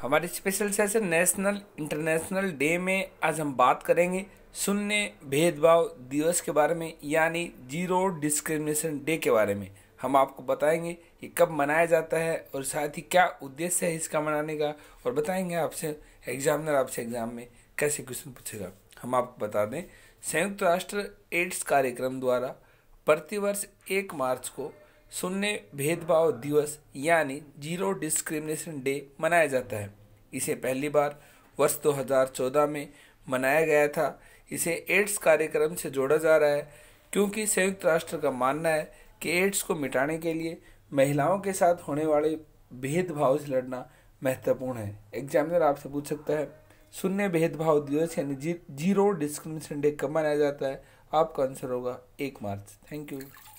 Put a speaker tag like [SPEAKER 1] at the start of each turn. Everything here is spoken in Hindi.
[SPEAKER 1] हमारे special session national international day में आज हम बात करेंगे शून्य भेदभाव दिवस के बारे में यानी जीरो डिस्क्रिमिनेशन डे के बारे में हम आपको बताएंगे कि कब मनाया जाता है और साथ ही क्या उद्देश्य है इसका मनाने का और बताएंगे आपसे एग्जामिनर आपसे एग्जाम में कैसे क्वेश्चन पूछेगा हम आपको बता दें संयुक्त राष्ट्र एड्स कार्यक्रम द्वारा प्रतिवर्ष एक मार्च को शून्य भेदभाव दिवस यानी जीरो डिस्क्रिमिनेशन डे मनाया जाता है इसे पहली बार वर्ष 2014 में मनाया गया था इसे एड्स कार्यक्रम से जोड़ा जा रहा है क्योंकि संयुक्त राष्ट्र का मानना है कि एड्स को मिटाने के लिए महिलाओं के साथ होने वाले भेदभाव से लड़ना महत्वपूर्ण है एग्जामिनर आपसे पूछ सकता है शून्य भेदभाव दिवस यानी जी, जीरो डिस्क्रिमिनेशन डे कब मनाया जाता है आपका आंसर होगा एक मार्च थैंक यू